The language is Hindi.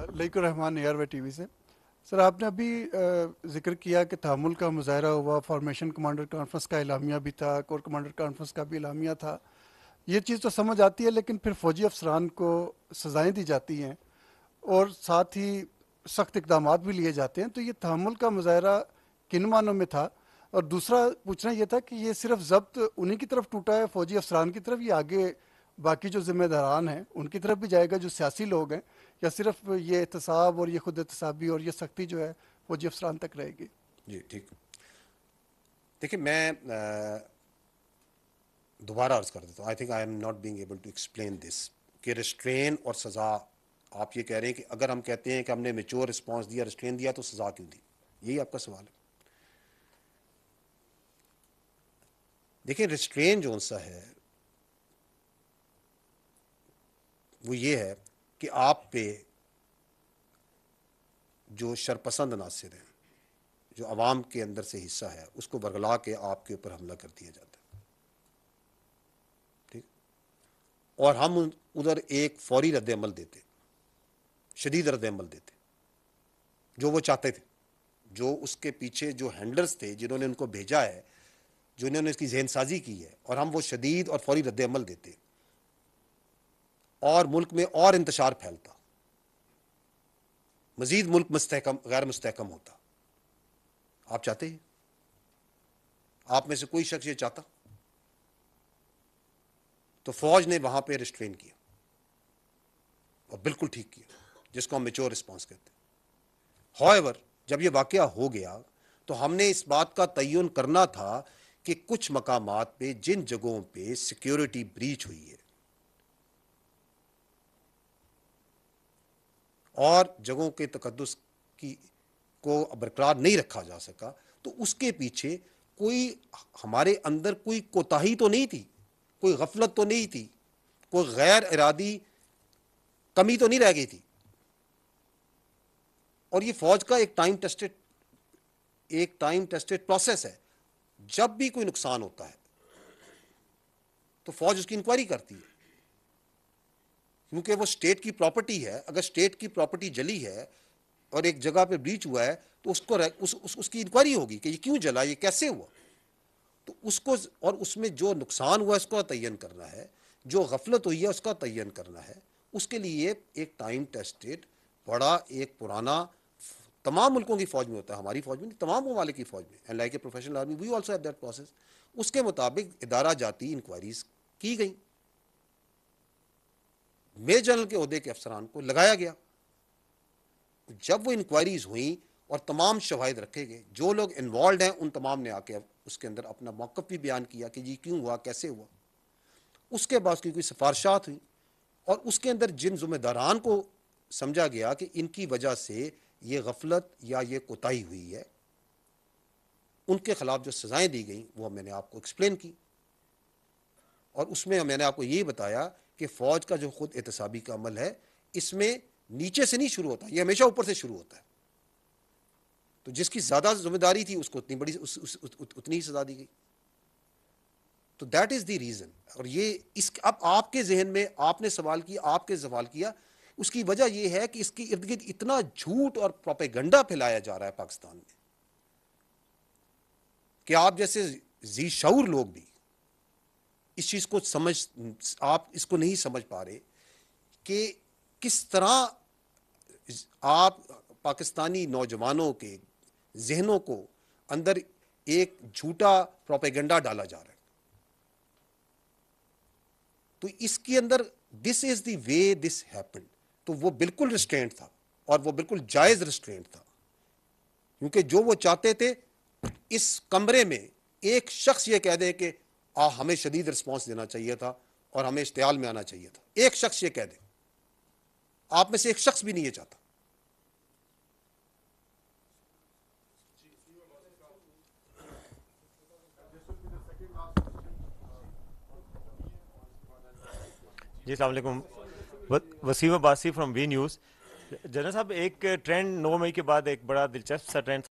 रहमान एयरवे टी वी से सर आपने अभी जिक्र किया कि तामुल का मुजाहरा हुआ फॉर्मेशन कमांडर कॉन्फ्रेंस का इलामिया भी था कोर कमांडर कॉन्फ्रेंस का भी इलामिया था ये चीज़ तो समझ आती है लेकिन फिर फौजी अफसरान को सज़ाएँ दी जाती हैं और साथ ही सख्त इकदाम भी लिए जाते हैं तो ये तहमुल का मुजाहरा किन मानों में था और दूसरा पूछना यह था कि ये सिर्फ जब्त उन्हीं की तरफ टूटा है फौजी अफसरान की तरफ ये आगे बाकी जो जिम्मेदारान हैं उनकी तरफ भी जाएगा जो सियासी लोग हैं या सिर्फ ये एहतसाब और ये खुद एहतसाबी और ये सख्ती जो है वो जी अफसरान तक रहेगी जी ठीक देखिए मैं दोबारा अर्ज कर देता हूँ I think I am not being able to explain this कि रिस्ट्रेन और सज़ा आप ये कह रहे हैं कि अगर हम कहते हैं कि हमने मेच्योर रिस्पॉन्स दिया रिस्ट्रेन दिया तो सज़ा क्यों दी यही आपका सवाल है देखिए रिस्ट्रेन जो सा है वो ये है कि आप पे जो शरपसंद नासिर हैं जो आवाम के अंदर से हिस्सा है उसको बरगला के आपके ऊपर हमला कर दिया जाता है ठीक और हम उधर एक फौरी रद्दमल देते शदीद रद्दमल देते जो वो चाहते थे जो उसके पीछे जो हैंडलर्स थे जिन्होंने उनको भेजा है जिन्होंने उसकी जहन साजी की है और हम वो शदीद और फौरी रद्दमल देते और मुल्क में और इंतजार फैलता मजीद मुल्क मस्तकम गैर मुस्तकम होता आप चाहते हैं आप में से कोई शख्स ये चाहता तो फौज ने वहां पे रिस्ट्रेन किया और बिल्कुल ठीक किया जिसको हम मेच्योर रिस्पॉन्स कहते हैं हॉएवर जब ये वाक्य हो गया तो हमने इस बात का तयन करना था कि कुछ मकाम पे जिन जगहों पे सिक्योरिटी ब्रीच हुई है और जगहों के तकदस की को बरकरार नहीं रखा जा सका तो उसके पीछे कोई हमारे अंदर कोई कोताही तो नहीं थी कोई गफलत तो नहीं थी कोई गैर इरादी कमी तो नहीं रह गई थी और ये फौज का एक टाइम टेस्टेड एक टाइम टेस्टेड प्रोसेस है जब भी कोई नुकसान होता है तो फौज उसकी इंक्वायरी करती है क्योंकि वो स्टेट की प्रॉपर्टी है अगर स्टेट की प्रॉपर्टी जली है और एक जगह पे ब्रीच हुआ है तो उसको उस, उस, उसकी इंक्वायरी होगी कि ये क्यों जला ये कैसे हुआ तो उसको और उसमें जो नुकसान हुआ उसका तयन करना है जो गफलत हुई है उसका तयन करना है उसके लिए एक टाइम टेस्टेड बड़ा एक पुराना तमाम मुल्कों की फ़ौज में होता है हमारी फ़ौज में नहीं तमाम ममालिक की फ़ौज में like a professional army we also have that process उसके मुताबिक इदारा जाती इंक्वायरीज़ की गई मेजर जनरल के अहदे के अफसरान को लगाया गया तो जब वो इंक्वायरीज हुई और तमाम शवाहद रखे गए जो लोग इन्वॉल्व हैं उन तमाम ने आके उसके अंदर अपना मौकफ भी बयान किया कि जी क्यों हुआ कैसे हुआ उसके बाद उसकी कोई सिफारशात हुई और उसके अंदर जिन जुम्मेदारान को समझा गया कि इनकी वजह से ये गफलत या ये कोताही हुई है उनके खिलाफ जो सजाएं दी गई वो मैंने आपको एक्सप्लेन की और उसमें मैंने आपको यही बताया कि फ़ौज का जो खुद एहतसाबी का अमल है इसमें नीचे से नहीं शुरू होता ये हमेशा ऊपर से शुरू होता है तो जिसकी ज़्यादा जिम्मेदारी थी उसको उतनी बड़ी उस, उस, उत, उत, उतनी ही सजा दी गई तो दैट इज़ द रीज़न और ये इस अब आपके जहन में आपने सवाल किया आपके सवाल किया उसकी वजह यह है कि इसके इर्द गिर्द इतना झूठ और प्रोपेगंडा फैलाया जा रहा है पाकिस्तान में कि आप जैसे जी शौर लोग भी इस चीज़ को समझ आप इसको नहीं समझ पा रहे कि किस तरह आप पाकिस्तानी नौजवानों के जहनों को अंदर एक झूठा प्रोपेगेंडा डाला जा रहा है तो इसके अंदर this is the way this happen तो वो बिल्कुल रिस्ट्रेंट था और वो बिल्कुल जायज़ रिस्ट्रेंट था क्योंकि जो वो चाहते थे इस कमरे में एक शख्स ये कह दे कि आ हमें शदीद रिस्पॉन्स देना चाहिए था और हमें इश्तियाल में आना चाहिए था एक शख्स ये कह दे आप में से एक शख्स भी नहीं ये चाहता जी सलामकुम Waseem Abbasi from We News जनरल साहब एक ट्रेंड नौ मई के बाद एक बड़ा दिलचस्प सा ट्रेंड